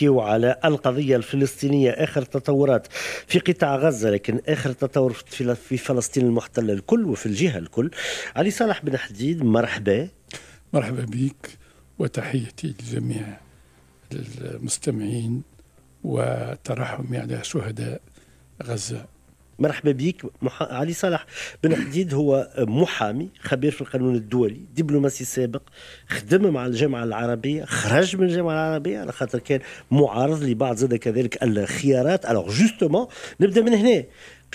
نحكيه وعلى القضيه الفلسطينيه اخر تطورات في قطاع غزه لكن اخر تطور في فلسطين المحتله الكل وفي الجهه الكل علي صالح بن حديد مرحبا مرحبا بك وتحيتي لجميع المستمعين وترحمي على شهداء غزه مرحبا بك مح... علي صالح بن حديد هو محامي خبير في القانون الدولي دبلوماسي سابق خدم مع الجامعه العربيه خرج من الجامعه العربيه على خاطر كان معارض لبعض زاد كذلك الخيارات الوغ جوستومون نبدا من هنا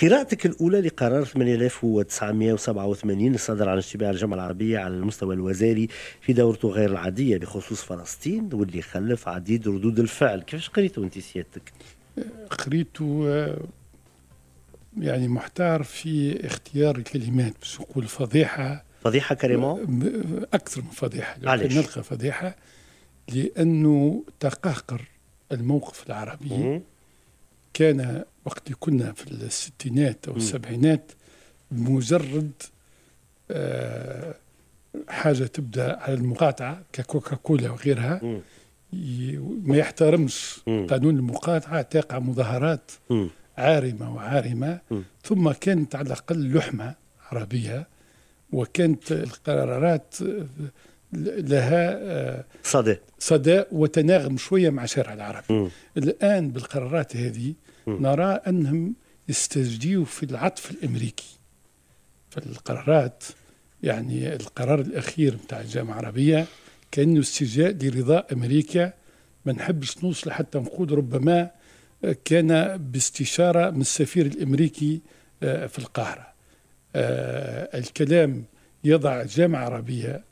قراءتك الأولى لقرار 8987 الصادر عن اجتماع الجامعة العربية على المستوى الوزاري في دورته غير العادية بخصوص فلسطين واللي خلف عديد ردود الفعل كيفاش قريته أنت سيادتك؟ قريته آه، يعني محتار في اختيار الكلمات باش نقول فضيحه فضيحه كريمون اكثر من فضيحه علاش نلقى فضيحه لانه تقهقر الموقف العربي مم. كان وقت كنا في الستينات او السبعينات مجرد آه حاجه تبدا على المقاطعه ككوكا كولا وغيرها مم. ما يحترمش قانون المقاطعه تقع مظاهرات عارمة وعارمة م. ثم كانت على الأقل لحمة عربية وكانت القرارات لها آه، صدى صدى وتناغم شوية مع الشارع العربي م. الآن بالقرارات هذه م. نرى أنهم يستجديوا في العطف الأمريكي فالقرارات يعني القرار الأخير نتاع الجامعة العربية كأنه استجاء لرضا أمريكا ما نحبش نوصل حتى نقول ربما كان باستشارة من السفير الأمريكي آه، في القاهرة آه، الكلام يضع جامعة عربية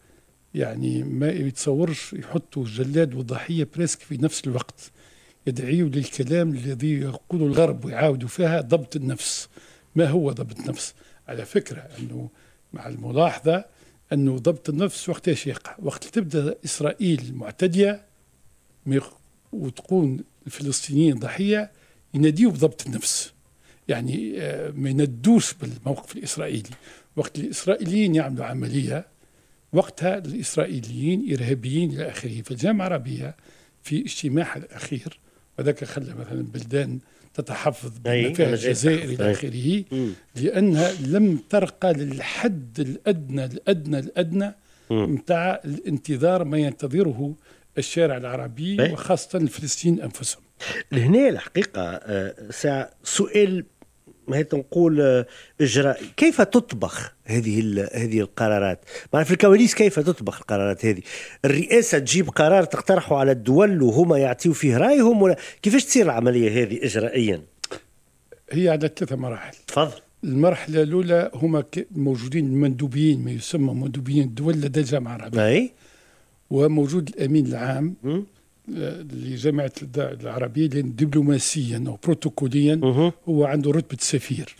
يعني ما يتصورش يحطوا جلاد والضحية بريسك في نفس الوقت يدعيوا للكلام الذي يقوله الغرب ويعاودوا فيها ضبط النفس ما هو ضبط النفس على فكرة أنه مع الملاحظة أنه ضبط النفس وقت يقع وقت تبدأ إسرائيل معتدية وتكون الفلسطينيين ضحية يناديوا بضبط النفس يعني آه، ما يندوش بالموقف الإسرائيلي وقت الإسرائيليين يعملوا عملية وقتها الإسرائيليين إرهابيين إلى آخره فالجامعة العربية في اجتماعها الأخير وذاك خلى مثلا بلدان تتحفظ بمنافع الجزائر إلى آخره لأنها لم ترقى للحد الأدنى الأدنى الأدنى نتاع الانتظار ما ينتظره الشارع العربي إيه. وخاصة الفلسطينيين أنفسهم لهنا الحقيقة آه، سؤال ما تنقول آه، إجراء كيف تطبخ هذه هذه القرارات ما في الكواليس كيف تطبخ القرارات هذه الرئاسه تجيب قرار تقترحه على الدول وهما يعطيو فيه رايهم ولا كيفاش تصير العمليه هذه اجرائيا هي على ثلاثه مراحل تفضل المرحله الاولى هما موجودين مندوبين ما يسمى مندوبين الدول لدى الجامعه العربيه وموجود الامين العام آه، لجامعة العربية لأن دبلوماسيا أو بروتوكوليا هو عنده رتبة سفير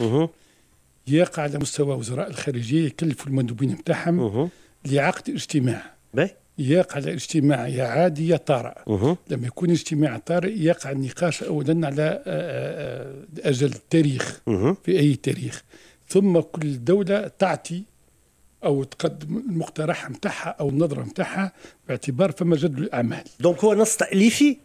يقع على مستوى وزراء الخارجية يكلفوا المندوبين نتاعهم لعقد اجتماع يقع على اجتماع يا عادي يا طارئ لما يكون اجتماع طارئ يقع النقاش أولا على آه، آه، أجل التاريخ في أي تاريخ ثم كل دولة تعطي او تقدم المقترح نتاعها او النظره نتاعها باعتبار فما جدول الاعمال دونك هو نص تاليفي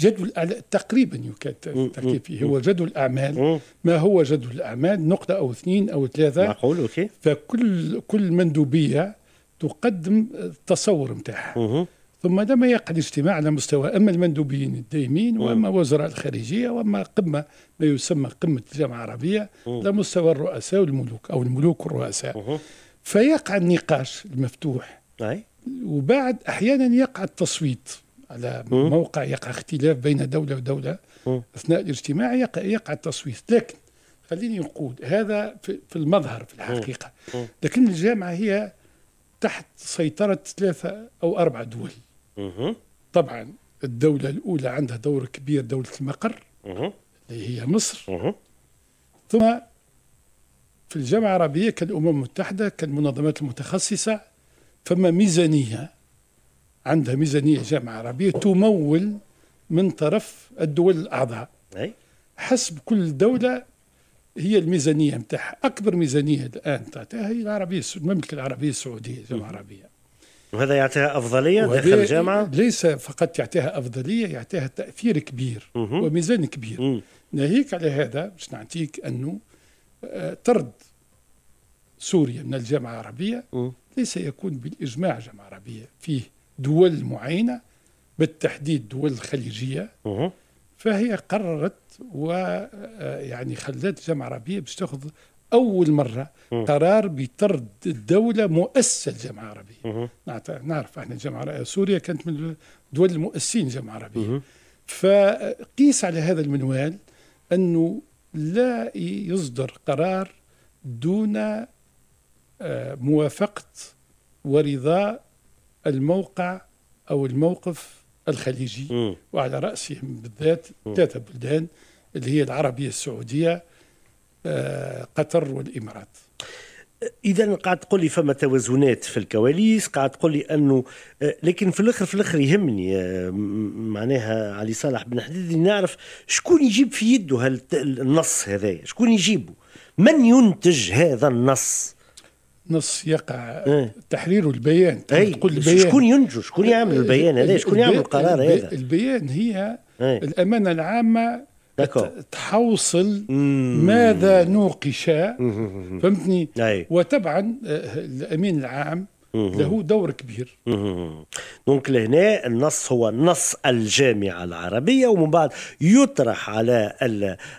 جدول تقريبا يكاد فيه هو جدول الاعمال ما هو جدول الاعمال نقطه او اثنين او ثلاثه معقول اوكي فكل كل مندوبيه تقدم التصور نتاعها ثم لما يقعد اجتماع على مستوى اما المندوبين الدائمين واما وزراء الخارجيه واما قمه ما يسمى قمه الجامعه العربيه على مستوى الرؤساء والملوك او الملوك والرؤساء فيقع النقاش المفتوح أي. وبعد احيانا يقع التصويت على موقع يقع اختلاف بين دوله ودوله م. اثناء الاجتماع يقع, يقع التصويت لكن خليني نقول هذا في المظهر في الحقيقه لكن الجامعه هي تحت سيطره ثلاثه او اربع دول طبعا الدوله الاولى عندها دور كبير دوله المقر اللي هي مصر ثم في الجامعة العربية كالأمم المتحدة كالمنظمات المتخصصة فما ميزانية عندها ميزانية جامعة عربية تمول من طرف الدول الأعضاء حسب كل دولة هي الميزانية نتاعها أكبر ميزانية الآن تعطيها هي العربية المملكة العربية السعودية الجامعة العربية وهذا يعطيها أفضلية داخل الجامعة؟ ليس فقط يعطيها أفضلية يعطيها تأثير كبير مه. وميزان كبير ناهيك على هذا باش نعطيك أنه طرد سوريا من الجامعة العربية ليس يكون بالإجماع جامعة عربية فيه دول معينة بالتحديد دول الخليجية فهي قررت ويعني آه، خلت الجامعة العربية باش تاخذ أول مرة قرار بطرد الدولة مؤسسة الجامعة العربية نعرف احنا الجامعة سوريا كانت من الدول المؤسسين الجامعة العربية فقيس على هذا المنوال أنه لا يصدر قرار دون آه، موافقة ورضاء الموقع أو الموقف الخليجي م. وعلى رأسهم بالذات ثلاثة بلدان اللي هي العربية السعودية آه، قطر والإمارات اذا قاعد تقول لي فما توازنات في الكواليس قاعد تقول لي انه آه، لكن في الاخر في الاخر يهمني آه، معناها علي صالح بن حديد نعرف شكون يجيب في يده النص هذا شكون يجيبه من ينتج هذا النص نص يقع اه؟ تحرير البيان تقول البيان شكون ينتج شكون يعمل البيان هذا شكون يعمل القرار هذا البيان هي اه؟ الامانه العامه تحوصل ماذا نوقش فهمتني وطبعا آه، الامين العام له دور كبير دونك لهنا النص هو نص الجامعة العربية ومن بعد يطرح على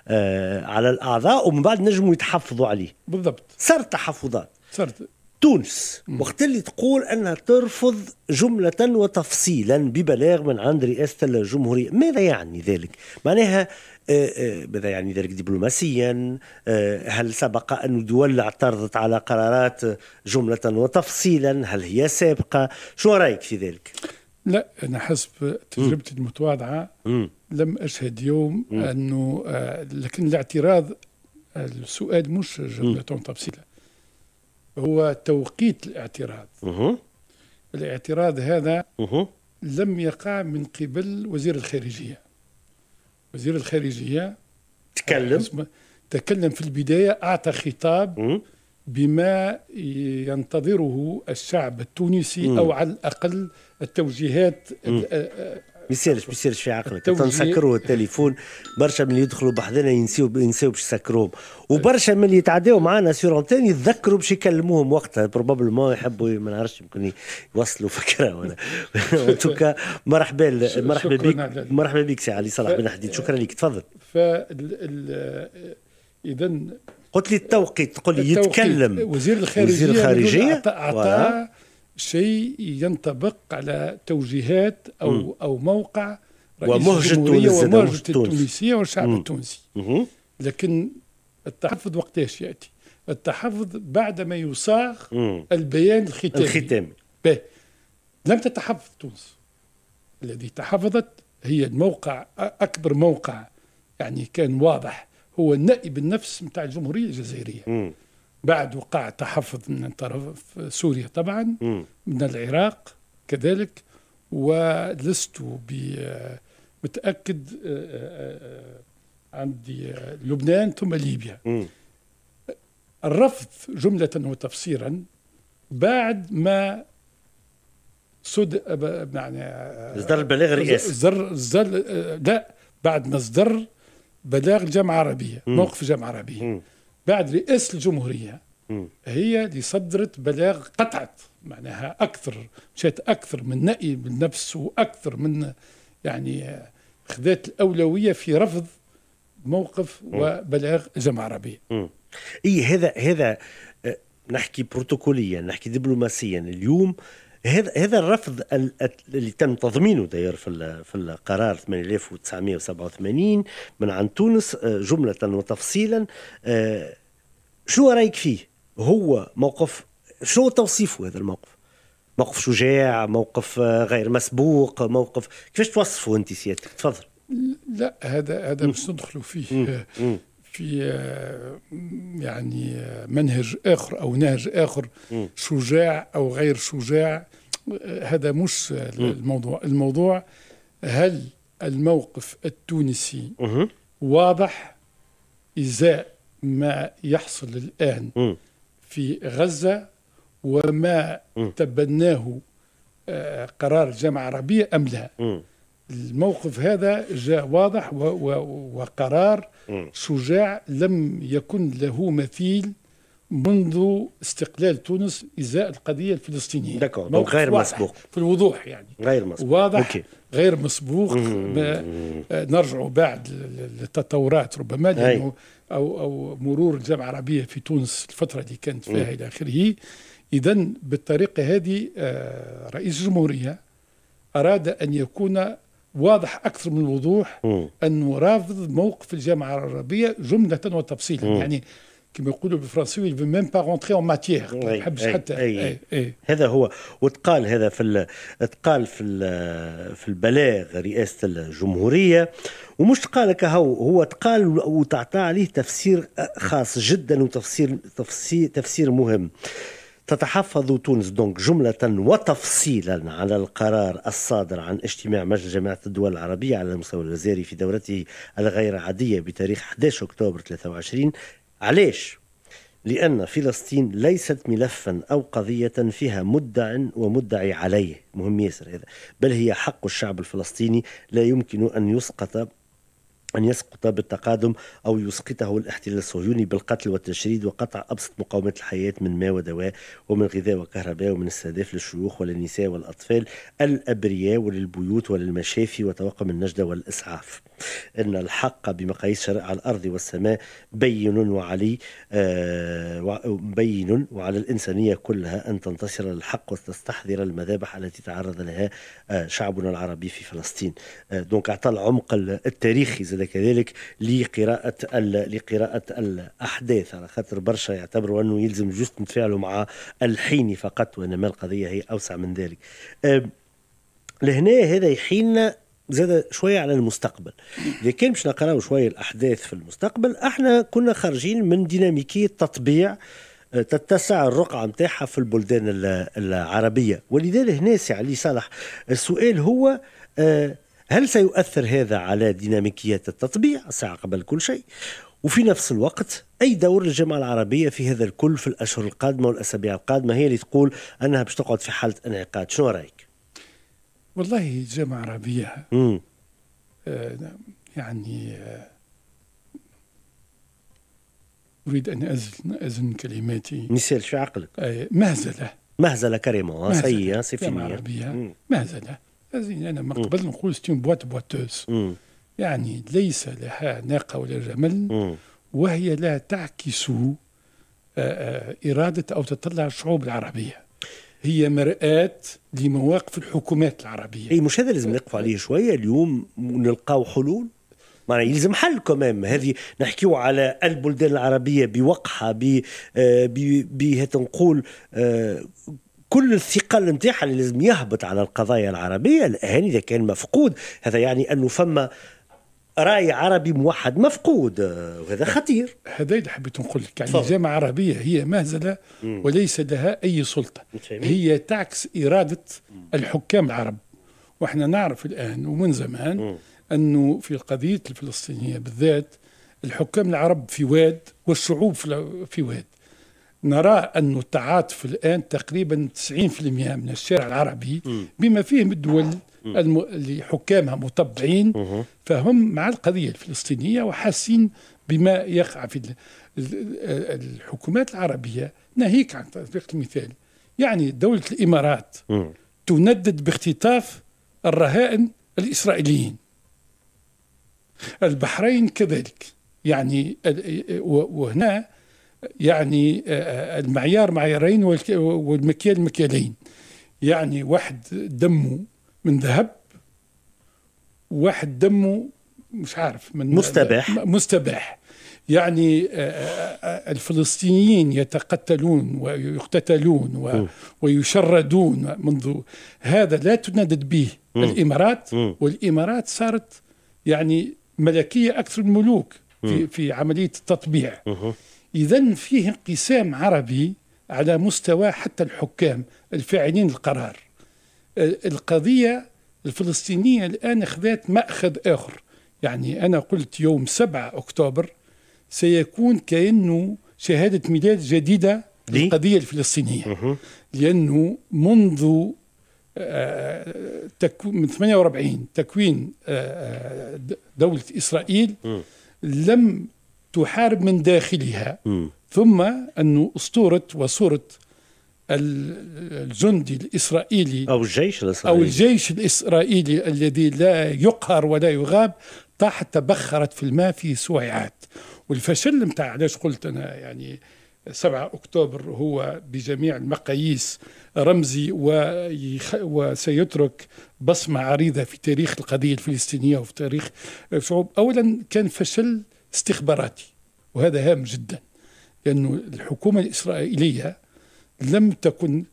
آه، على الأعضاء ومن بعد نجموا يتحفظوا عليه بالضبط صار تحفظات صارت تونس وقت اللي تقول انها ترفض جملة وتفصيلا ببلاغ من عند رئاسة الجمهورية، ماذا يعني ذلك؟ معناها آه، آه، ماذا يعني ذلك دبلوماسيا آه، هل سبق أن دول اعترضت على قرارات جملة وتفصيلا هل هي سابقة شو رأيك في ذلك؟ لا أنا حسب تجربتي المتواضعة لم أشهد يوم أنه لكن الاعتراض السؤال مش جملة تفصيلا هو توقيت الاعتراض الاعتراض هذا لم يقع من قبل وزير الخارجية وزير الخارجيه تكلم آه، تكلم في البدايه اعطى خطاب م? بما ينتظره الشعب التونسي م. او على الاقل التوجيهات بيصيرش بيصيرش في عقلك تنسكروا التليفون برشا من اللي يدخلوا بحذنا ينسيو ينسيو باش يسكروهم وبرشا من اللي يتعداو معنا سور انتين يتذكروا باش يكلموهم وقتها ما يحبوا ما نعرفش يمكن يوصلوا فكره ولا توكا مرحبا مرحبا بك مرحبا بك سي علي صلاح بن حديد شكرا لك تفضل ف اذا قلت لي التوقيت تقول لي يتكلم وزير الخارجيه وزير الخارجيه اعطاه شيء ينطبق على توجيهات او مم. او موقع رئيس ومهجة التونسية ومهجة التونسية والشعب مم. التونسي مم. لكن التحفظ وقتاش ياتي؟ التحفظ بعدما يصاغ البيان الختامي الختامي لم تتحفظ تونس الذي تحفظت هي الموقع اكبر موقع يعني كان واضح هو النائب النفس نتاع الجمهوريه الجزائريه بعد وقع تحفظ من طرف سوريا طبعا م. من العراق كذلك ولست متأكد آه، آه، آه، عندي لبنان ثم ليبيا م. الرفض جملة وتفسيرا بعد ما صد يعني اصدر البلاغ الرئاسي اصدر لا بعد ما اصدر بلاغ الجامعة العربية موقف الجامعة العربية م. بعد رئاسة الجمهورية هي اللي صدرت بلاغ قطعت معناها أكثر مشات أكثر من نأي بالنفس وأكثر من يعني خذات الأولوية في رفض موقف وبلاغ جمع عربية إي هذا هذا آه، نحكي بروتوكوليا نحكي دبلوماسيا اليوم آه هذا هذا الرفض اللي تم تضمينه داير في في القرار 8987 من عن تونس آه، جمله وتفصيلا آه، شو رايك فيه؟ هو موقف شو توصيفه هذا الموقف؟ موقف شجاع، موقف آه، غير مسبوق، موقف كيفاش توصفه انت سيادتك؟ تفضل. لا هذا هذا باش ندخلوا فيه مم. مم. في آه، يعني آه، منهج اخر او نهج اخر شجاع او غير شجاع آه، هذا مش الموضوع الموضوع هل الموقف التونسي واضح ازاء ما يحصل الان في غزه وما تبناه قرار الجامعه العربيه ام لا الموقف هذا جاء واضح وقرار شجاع لم يكن له مثيل منذ استقلال تونس ازاء القضيه الفلسطينيه دكور غير مسبوق في الوضوح يعني غير مسبوق واضح أوكي. غير مسبوق آه، نرجع بعد للتطورات ربما لانه او او مرور الجامعه العربيه في تونس الفتره اللي كانت فيها الى اخره اذا بالطريقه هذه آه، رئيس الجمهوريه اراد ان يكون واضح اكثر من الوضوح انه رافض موقف الجامعه العربيه جمله وتفصيلا يعني كما يقولوا بالفرنسي في ميم با pas rentrer ما يحبش حتى أي. أي. أي. هذا هو وتقال هذا في تقال في في البلاغ رئاسه الجمهوريه ومش تقال هو هو تقال وتعطى عليه تفسير خاص جدا وتفسير تفسير تفسير مهم تتحفظ تونس دونك جملة وتفصيلا على القرار الصادر عن اجتماع مجلس جامعة الدول العربية على المستوى الجزائري في دورته الغير عادية بتاريخ 11 أكتوبر 23 علاش؟ لأن فلسطين ليست ملفا أو قضية فيها مدع ومدعي عليه مهم ياسر هذا بل هي حق الشعب الفلسطيني لا يمكن أن يسقط أن يسقط بالتقادم أو يسقطه الاحتلال الصهيوني بالقتل والتشريد وقطع أبسط مقومات الحياة من ماء ودواء ومن غذاء وكهرباء ومن استهداف للشيوخ وللنساء والأطفال الأبرياء وللبيوت وللمشافي وطواقم النجدة والإسعاف أن الحق بمقاييس شرائع الأرض والسماء بين وعلي آه، بين وعلى الإنسانية كلها أن تنتصر للحق وتستحضر المذابح التي تعرض لها آه، شعبنا العربي في فلسطين آه، دونك أعطى العمق التاريخي زاد كذلك لقراءة لقراءة الأحداث على خاطر برشا يعتبروا أنه يلزم جست نتفاعلوا مع الحين فقط وإنما القضية هي أوسع من ذلك لهنا هذا يحيلنا زاد شويه على المستقبل اذا كان باش نقرأ شويه الاحداث في المستقبل احنا كنا خارجين من ديناميكيه تطبيع آه، تتسع الرقعة نتاعها في البلدان العربية ولذلك هنا سي علي صالح السؤال هو آه، هل سيؤثر هذا على ديناميكية التطبيع ساعة قبل كل شيء وفي نفس الوقت اي دور الجامعه العربيه في هذا الكل في الاشهر القادمه والاسابيع القادمه هي اللي تقول انها باش تقعد في حاله انعقاد شنو رايك والله جامعة عربية آه، يعني آه، أريد أن أزن, أزن كلماتي مثال شو عقلك؟ آه، مهزلة مهزلة كريمة سيئة سيفينية جامعة عربية مم. مهزلة أنا ما قبل نقول ستون بوات بواتوس يعني ليس لها ناقة ولا جمل وهي لا تعكس إرادة أو تطلع الشعوب العربية هي مرآة لمواقف الحكومات العربية اي مش هذا لازم نقف عليه شوية اليوم نلقاو حلول معناها يلزم حل كمان هذه نحكيو على البلدان العربية بوقحة ب آه، ب نقول آه، كل الثقل نتاعها اللي لازم يهبط على القضايا العربية الآن إذا كان مفقود هذا يعني أنه فما راي عربي موحد مفقود وهذا خطير هذا اللي حبيت نقول لك يعني الجامعه العربيه هي مهزله وليس لها اي سلطه نعم. هي تعكس اراده الحكام العرب واحنا نعرف الان ومن زمان انه في القضيه الفلسطينيه بالذات الحكام العرب في واد والشعوب في واد نرى أن التعاطف الآن تقريبا 90% من الشارع العربي بما فيهم الدول لحكامها مطبعين فهم مع القضية الفلسطينية وحاسين بما يقع في الحكومات العربية ناهيك عن تطبيق المثال يعني دولة الإمارات تندد باختطاف الرهائن الإسرائيليين البحرين كذلك يعني وهنا يعني المعيار معيارين والمكيال مكيالين يعني واحد دمه من ذهب واحد دمه مش عارف من مستباح مستباح يعني آه، آه، آه، الفلسطينيين يتقتلون ويقتتلون و... ويشردون منذ هذا لا تندد به الامارات والامارات صارت يعني ملكيه اكثر الملوك في في عمليه التطبيع اذا فيه انقسام عربي على مستوى حتى الحكام الفاعلين القرار القضية الفلسطينية الآن أخذت مأخذ آخر يعني أنا قلت يوم 7 أكتوبر سيكون كأنه شهادة ميلاد جديدة للقضية الفلسطينية لأنه منذ آه، من 48 تكوين آه، آه، دولة إسرائيل لم تحارب من داخلها ثم أنه أسطورة وصورة الجندي الإسرائيلي أو الجيش الإسرائيلي أو الجيش الإسرائيلي الذي لا يقهر ولا يغاب طاح تبخرت في الماء في سويعات والفشل نتاع علاش قلت أنا يعني 7 أكتوبر هو بجميع المقاييس رمزي ويخ... وسيترك بصمة عريضة في تاريخ القضية الفلسطينية وفي تاريخ الشعوب أولا كان فشل استخباراتي وهذا هام جدا لأن الحكومة الإسرائيلية لم تكن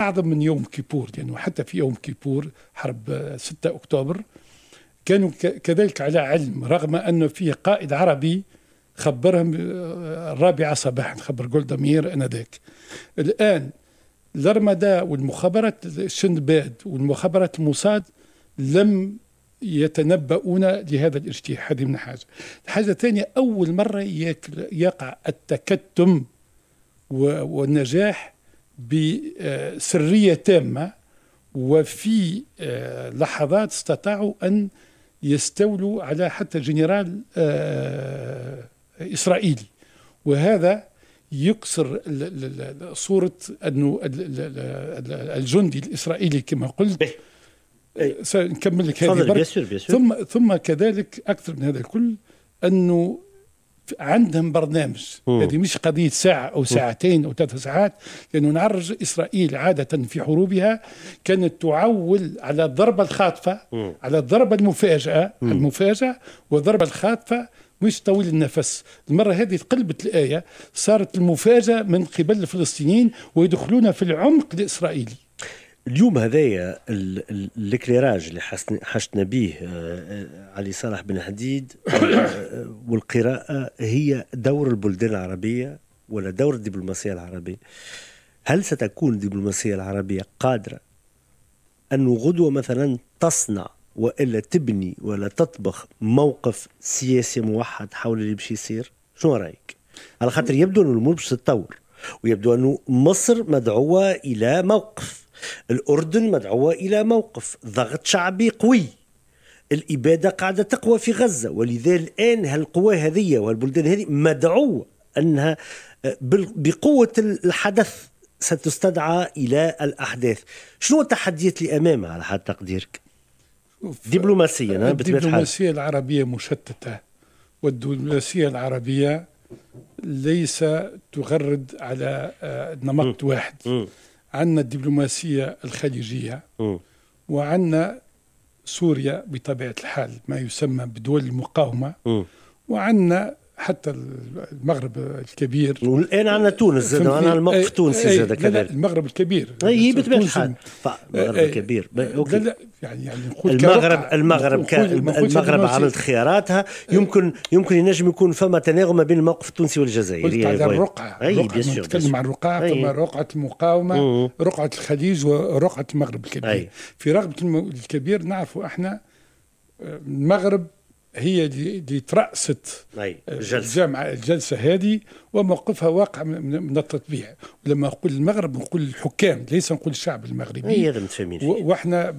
أعظم من يوم كيبور لأنه يعني حتى في يوم كيبور حرب 6 أكتوبر كانوا كذلك على علم رغم أنه في قائد عربي خبرهم آه، الرابعة صباحا خبر جولدا مير أنذاك الآن الرمداء والمخابرات الشندباد والمخابرات الموساد لم يتنبؤون لهذا الاجتياح هذه من حاجة الحاجة الثانية أول مرة يقع التكتم والنجاح بسرية تامة وفي لحظات استطاعوا أن يستولوا على حتى جنرال إسرائيلي وهذا يكسر صورة أنه الجندي الإسرائيلي كما قلت إيه. إيه. سنكمل لك هذه بيسر بيسر. ثم ثم كذلك أكثر من هذا الكل أنه عندهم برنامج هذه مش قضية ساعة أو ساعتين أو ثلاث ساعات لأنه نعرج إسرائيل عادة في حروبها كانت تعول على الضربة الخاطفة م. على الضربة المفاجئة المفاجئة والضربة الخاطفة مش طويل النفس المرة هذه تقلبت الآية صارت المفاجأة من قبل الفلسطينيين ويدخلون في العمق الإسرائيلي اليوم هذايا الاكليراج اللي حشتنا به آه، آه، علي صالح بن حديد آه، والقراءة هي دور البلدان العربية ولا دور الدبلوماسية العربية هل ستكون الدبلوماسية العربية قادرة أن غدوة مثلا تصنع وإلا تبني ولا تطبخ موقف سياسي موحد حول اللي باش يصير شنو رأيك؟ على خاطر يبدو أن الأمور باش تتطور ويبدو أن مصر مدعوة إلى موقف الأردن مدعوة إلى موقف ضغط شعبي قوي الإبادة قاعدة تقوى في غزة ولذلك الآن هالقوى هذه والبلدان هذه مدعوة أنها آه، بقوة الحدث ستستدعى إلى الأحداث شنو التحديات اللي أمامها على حد تقديرك؟ دبلوماسيا الدبلوماسية العربية مشتتة والدبلوماسية العربية ليس تغرد على آه، نمط واحد عندنا الدبلوماسية الخليجية وعندنا سوريا بطبيعة الحال ما يسمى بدول المقاومة وعندنا حتى المغرب الكبير والان عندنا آه، تونس زاد عندنا الموقف التونسي آه، آه، زاد كذلك المغرب الكبير اي بطبيعه الحال المغرب الكبير اوكي لا لا يعني يعني نقول المغرب المغرب المغرب عملت خياراتها يمكن يمكن ينجم يكون فما تناغم ما بين الموقف التونسي والجزائري قلت على الرقعه اي نتكلم عن الرقعه ثم رقعه المقاومه رقعه الخليج ورقعه المغرب الكبير في رغبه الكبير نعرفوا احنا المغرب هي اللي دي ترأست آه، الجامعة الجلسة هذه وموقفها واقع من التطبيع ولما نقول المغرب نقول الحكام ليس نقول الشعب المغربي هذا متفاهمين واحنا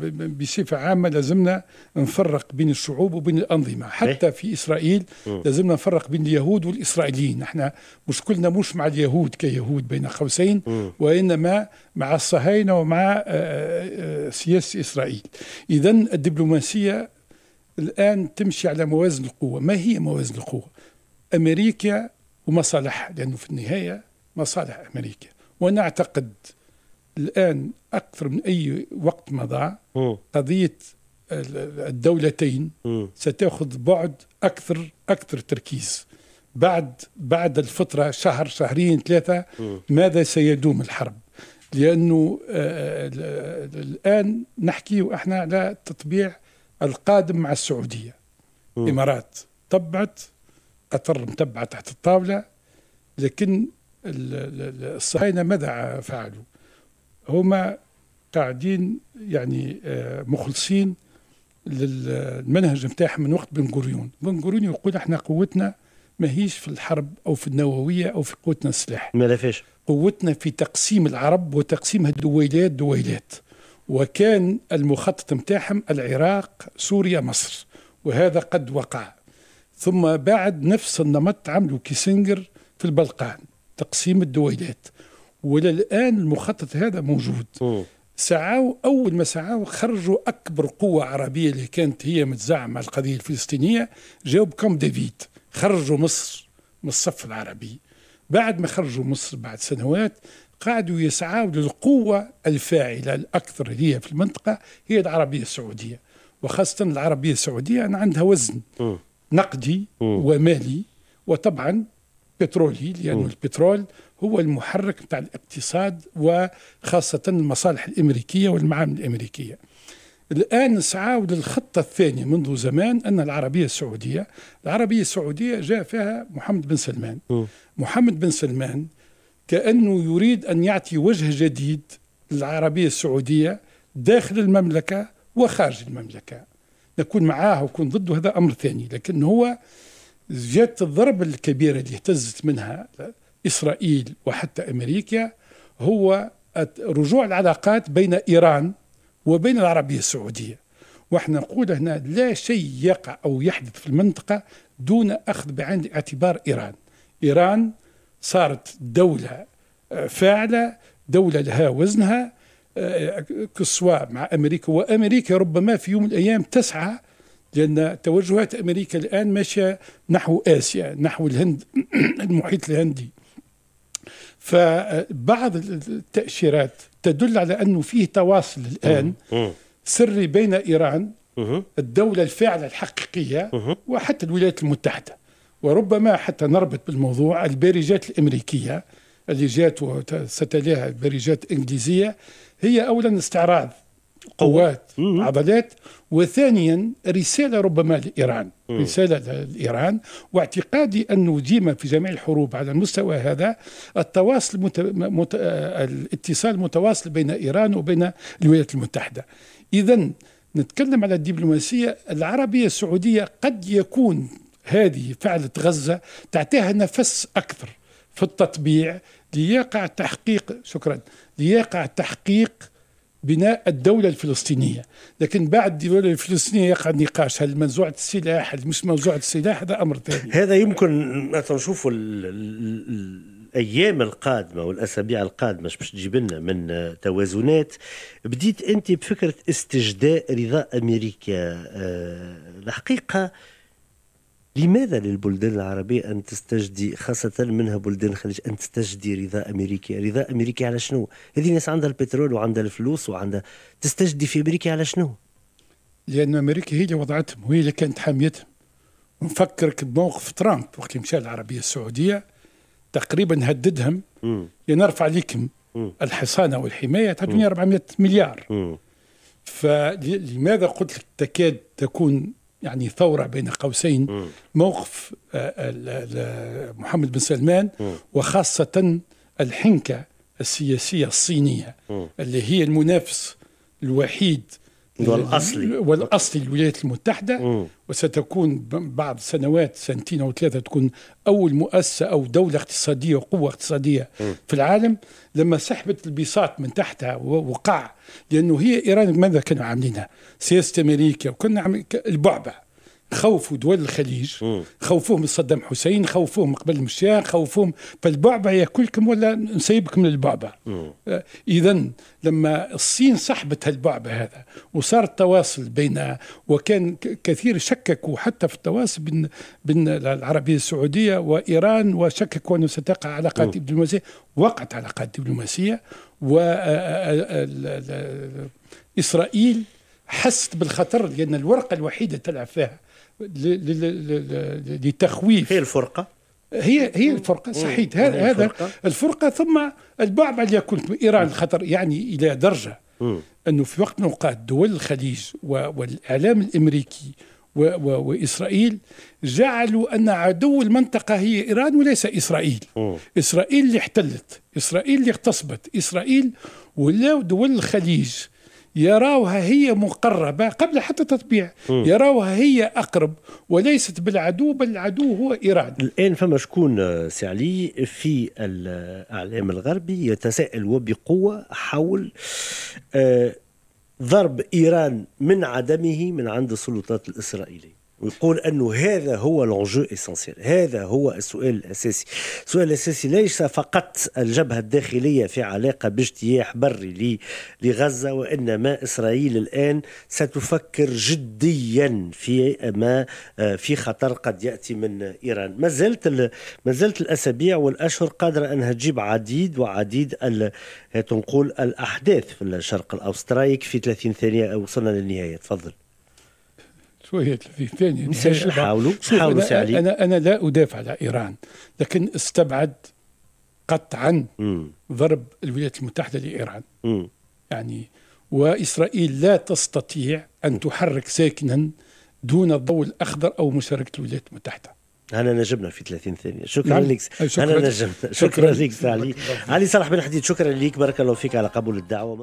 بصفة عامة لازمنا نفرق بين الشعوب وبين الأنظمة حتى في إسرائيل لازمنا نفرق بين اليهود والإسرائيليين احنا مشكلنا مش مع اليهود كيهود بين قوسين وإنما مع الصهاينة ومع آه، آه، سياسة إسرائيل إذا الدبلوماسية الآن تمشي على موازن القوة ما هي موازن القوة أمريكا ومصالحها لأنه في النهاية مصالح أمريكا ونعتقد الآن أكثر من أي وقت مضى قضية الدولتين ستأخذ بعد أكثر أكثر تركيز بعد بعد الفترة شهر شهرين ثلاثة ماذا سيدوم الحرب لأنه آه، آه، آه، الآن نحكي وإحنا على تطبيع القادم مع السعودية م. إمارات طبعت قطر متبعة تحت الطاولة لكن الصهاينة ماذا فعلوا هما قاعدين يعني آه، مخلصين للمنهج نتاعهم من وقت بن غوريون بن غوريون يقول احنا قوتنا ماهيش في الحرب او في النوويه او في قوتنا السلاح ما فيش قوتنا في تقسيم العرب وتقسيم الدويلات دويلات وكان المخطط متاعهم العراق سوريا مصر وهذا قد وقع ثم بعد نفس النمط عملوا كيسنجر في البلقان تقسيم الدويلات والى الان المخطط هذا موجود سعوا اول ما سعوا خرجوا اكبر قوه عربيه اللي كانت هي متزعمه القضيه الفلسطينيه جاوا بكم ديفيد خرجوا مصر من الصف العربي بعد ما خرجوا مصر بعد سنوات قعدوا يسعوا للقوة الفاعلة الأكثر هي في المنطقة هي العربية السعودية وخاصة العربية السعودية أن عندها وزن م. نقدي م. ومالي وطبعا بترولي لأن م. البترول هو المحرك بتاع الاقتصاد وخاصة المصالح الأمريكية والمعامل الأمريكية الآن سعوا للخطة الثانية منذ زمان أن العربية السعودية العربية السعودية جاء فيها محمد بن سلمان م. محمد بن سلمان كأنه يريد أن يعطي وجه جديد للعربية السعودية داخل المملكة وخارج المملكة نكون معاه وكون ضده هذا أمر ثاني لكن هو جات الضربة الكبيرة اللي اهتزت منها إسرائيل وحتى أمريكا هو رجوع العلاقات بين إيران وبين العربية السعودية واحنا نقول هنا لا شيء يقع أو يحدث في المنطقة دون أخذ بعين الاعتبار إيران إيران صارت دولة آه، فاعلة دولة لها وزنها آه، كسواء مع أمريكا وأمريكا ربما في يوم من الأيام تسعى لأن توجهات أمريكا الآن ماشية نحو آسيا نحو الهند المحيط الهندي فبعض التأشيرات تدل على أنه فيه تواصل الآن سري بين إيران الدولة الفاعلة الحقيقية وحتى الولايات المتحدة وربما حتى نربط بالموضوع البارجات الامريكيه اللي جات وستليها بارجات انجليزيه هي اولا استعراض قوات مم. عضلات وثانيا رساله ربما لايران مم. رساله لايران واعتقادي انه ديما في جميع الحروب على المستوى هذا التواصل مت... مت... الاتصال متواصل بين ايران وبين الولايات المتحده اذا نتكلم على الدبلوماسيه العربيه السعوديه قد يكون هذه فعلة غزة تعطيها نفس أكثر في التطبيع ليقع تحقيق شكرا ليقع تحقيق بناء الدولة الفلسطينية لكن بعد الدولة الفلسطينية يقع نقاش هل منزوعة السلاح هل مش منزوعة السلاح هذا أمر ثاني هذا يمكن نشوفه الايام القادمه والاسابيع القادمه باش تجيب لنا من توازنات بديت انت بفكره استجداء رضا امريكا آه، الحقيقه أه لماذا للبلدان العربية أن تستجدي خاصة منها بلدان الخليج أن تستجدي رضا أمريكي رضا أمريكي على شنو؟ هذه الناس عندها البترول وعندها الفلوس وعندها تستجدي في أمريكا على شنو؟ لأن أمريكا هي اللي وضعتهم وهي اللي كانت حاميتهم نفكرك بموقف ترامب وقت مشى العربية السعودية تقريبا هددهم يا يعني نرفع عليكم الحصانة والحماية تعطوني 400 مليار فلماذا قلت لك تكاد تكون يعني ثورة بين قوسين موقف آه، محمد بن سلمان وخاصة الحنكة السياسية الصينية اللي هي المنافس الوحيد والاصلي والاصلي الولايات المتحده م. وستكون بعد سنوات سنتين او ثلاثه تكون اول مؤسسه او دوله اقتصاديه وقوه اقتصاديه م. في العالم لما سحبت البساط من تحتها وقع لانه هي ايران ماذا كانوا عاملينها؟ سياسه امريكا وكنا عاملين البعبع خوفوا دول الخليج خوفوهم صدام حسين خوفوهم قبل المشيان خوفوهم فالبعبع ياكلكم ولا نسيبكم للبعبع آه، اذا لما الصين سحبت هالبعبع هذا وصار التواصل بين وكان كثير شككوا حتى في التواصل بين بين العربيه السعوديه وايران وشككوا انه ستقع علاقات دبلوماسيه وقعت علاقات دبلوماسيه و آه، آه، اسرائيل حست بالخطر لان الورقه الوحيده تلعب فيها لتخويف هي الفرقة هي هي الفرقة صحيح هذا هذا الفرقة. الفرقة ثم البعض اللي يكون إيران خطر يعني إلى درجة أنه في وقت من الأوقات دول الخليج والإعلام الأمريكي وإسرائيل جعلوا أن عدو المنطقة هي إيران وليس إسرائيل أوه. إسرائيل اللي احتلت إسرائيل اللي اغتصبت إسرائيل ولا دول الخليج يراوها هي مقربة قبل حتى تطبيع يراوها هي أقرب وليست بالعدو بل العدو هو إيران الآن فما شكون سي علي في الإعلام الغربي يتساءل وبقوة حول آه، ضرب إيران من عدمه من عند السلطات الإسرائيلية ويقول أنه هذا هو لونجو اسونسيال هذا هو السؤال الأساسي السؤال الأساسي ليس فقط الجبهة الداخلية في علاقة باجتياح بري لغزة وإنما إسرائيل الآن ستفكر جديا في ما آه، في خطر قد يأتي من إيران ما زالت ما زالت الأسابيع والأشهر قادرة أنها تجيب عديد وعديد تنقول الأحداث في الشرق الأوسط رأيك في 30 ثانية وصلنا للنهاية تفضل شوية ثانية مش حاولوا حاولوا سعلي أنا أنا لا أدافع على إيران لكن استبعد قطعا ضرب الولايات المتحدة لإيران م. يعني وإسرائيل لا تستطيع أن تحرك ساكنا دون الضوء الأخضر أو مشاركة الولايات المتحدة أنا نجمنا في 30 ثانية شكرا نعم. لك أنا نجمنا شكرا, شكرا لك علي علي صلاح بن حديد شكرا لك بارك الله فيك على قبول الدعوة